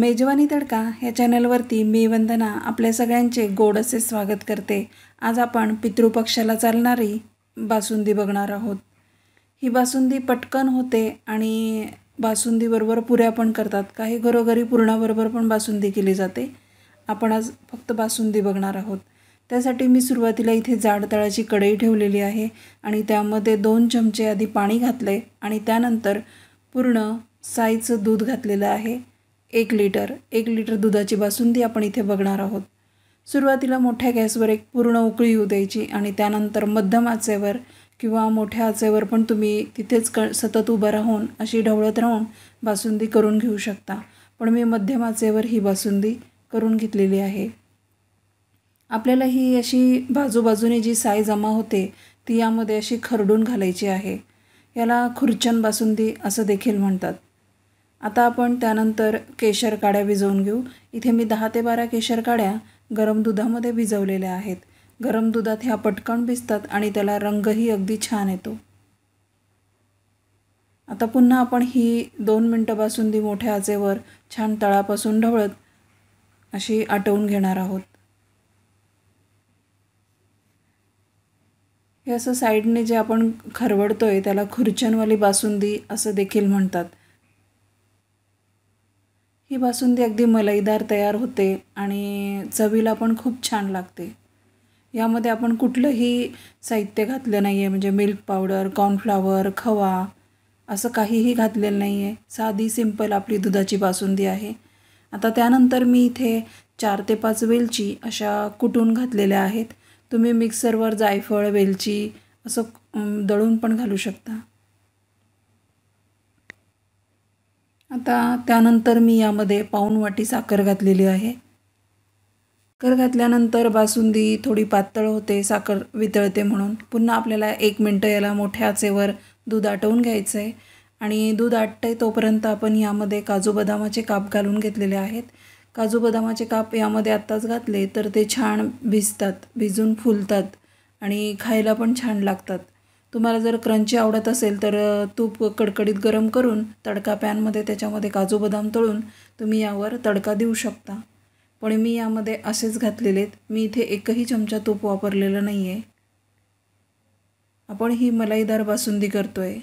मेजवानी तडका या चॅनलवरती मी वंदना आपल्या सगळ्यांचे गोड असे स्वागत करते आज आपण पितृपक्षाला चालणारी बासुंदी बघणार आहोत ही बासुंदी पटकन होते आणि बासुंदीबरोबर पुऱ्या पण करतात काही घरोघरी पुरणाबरोबर पण बासुंदी केली जाते आपण आज फक्त बासुंदी बघणार आहोत त्यासाठी मी सुरुवातीला इथे जाड तळाची कढई ठेवलेली आहे आणि त्यामध्ये दोन चमचे आधी पाणी घातले आणि त्यानंतर पूर्ण साईचं दूध घातलेलं आहे एक लिटर एक लिटर दुधाची बासुंदी आपण इथे बघणार आहोत सुरुवातीला मोठ्या गॅसवर एक पूर्ण उकळी येऊ द्यायची आणि त्यानंतर मध्यम आचेवर किंवा मोठ्या आचेवर पण तुम्ही तिथेच क सतत उभं राहून अशी ढवळत राहून बासुंदी करून घेऊ शकता पण मी मध्यम आचेवर ही बासुंदी करून घेतलेली आहे आपल्याला ही अशी बाजूबाजूने जी साय जमा होते ती यामध्ये अशी खरडून घालायची आहे याला खुर्चन बासुंदी असं देखील म्हणतात आता आपण त्यानंतर केशर काड्या भिजवून घेऊ इथे मी दहा ते बारा केशर काड्या गरम दुधामध्ये भिजवलेल्या आहेत गरम दुधात ह्या पटकन भिजतात आणि त्याला रंगही अगदी छान येतो आता पुन्हा आपण ही दोन मिनटं बासुंदी मोठ्या आचेवर छान तळापासून ढवळत अशी आटवून घेणार आहोत हे असं साईडने जे आपण खरवडतो आहे त्याला खुर्चनवाली बासुंदी असं देखील म्हणतात ही बासुंदी अगदी मलईदार तयार होते आणि चवीला पण खूप छान लागते यामध्ये आपण कुठलंही साहित्य घातलं नाही आहे म्हणजे मिल्क पावडर कॉर्नफ्लावर खवा असं काहीही घातलेलं नाही आहे साधी सिंपल आपली दुधाची बासुंदी आहे आता त्यानंतर मी इथे चार ते पाच वेलची अशा कुटून घातलेल्या आहेत तुम्ही मिक्सरवर जायफळ वेलची असं दळून पण घालू शकता आता त्यानंतर मी यामध्ये पाऊण वाटी साखर घातलेली आहे साखर घातल्यानंतर बासुंदी थोडी पातळ होते साखर वितळते म्हणून पुन्हा आपल्याला एक मिनटं याला मोठ्या आचेवर दूध आटवून घ्यायचं आहे आणि दूध आटते तोपर्यंत आपण यामध्ये काजू बदामाचे काप घालून घेतलेले आहेत काजू बदामाचे काप यामध्ये आत्ताच घातले तर ते छान भिजतात भिजून फुलतात आणि खायला पण छान लागतात तुम्हाला जर क्रंची आवडत असेल तर तूप कडकडीत गरम करून तडका पॅनमध्ये त्याच्यामध्ये काजू बदाम तळून तुम्ही यावर तडका देऊ शकता पण मी यामध्ये असेच घातलेले आहेत मी इथे एकही चमचा तूप वापरलेलं नाही आहे आपण ही मलाईदार बासुंदी करतो आहे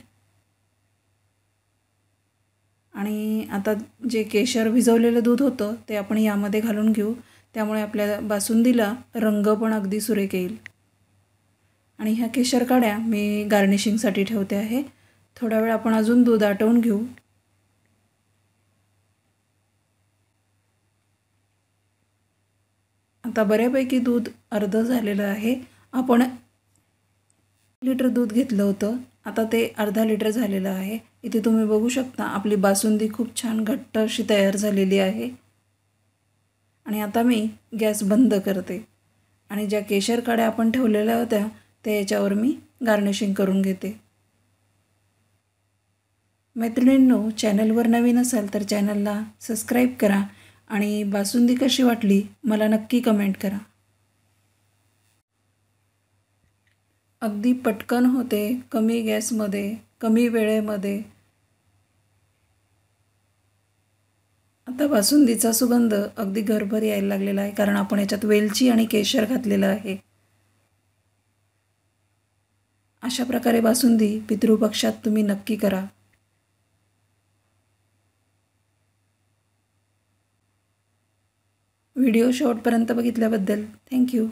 आणि आता जे केशर भिजवलेलं दूध होतं ते आपण यामध्ये घालून घेऊ त्यामुळे आपल्या बासुंदीला रंग पण अगदी सुरेख येईल आणि ह्या केशर काड्या मी गार्निशिंगसाठी ठेवते आहे थोडा वेळ आपण अजून दूध आटवून घेऊ आता बऱ्यापैकी दूध अर्ध झालेलं आहे आपण लिटर दूध घेतलं होतं आता ते अर्धा लिटर झालेलं आहे इथे तुम्ही बघू शकता आपली बासुंदी खूप छान घट्ट अशी तयार झालेली आहे आणि आता मी गॅस बंद करते आणि ज्या केशर काड्या आपण ठेवलेल्या होत्या ते याच्यावर मी गार्निशिंग करून घेते मैत्रिणींनो चॅनलवर नवीन असाल तर चॅनलला सबस्क्राईब करा आणि बासुंदी कशी वाटली मला नक्की कमेंट करा अगदी पटकन होते कमी गॅसमध्ये कमी वेळेमध्ये आता बासुंदीचा सुगंध अगदी घरभर यायला लागलेला आहे कारण आपण याच्यात वेलची आणि केशर घातलेलं आहे अशा प्रकारे बासुंदी पितृपक्षात तुम्ही नक्की करा व्हिडिओ शॉर्टपर्यंत बघितल्याबद्दल थँक्यू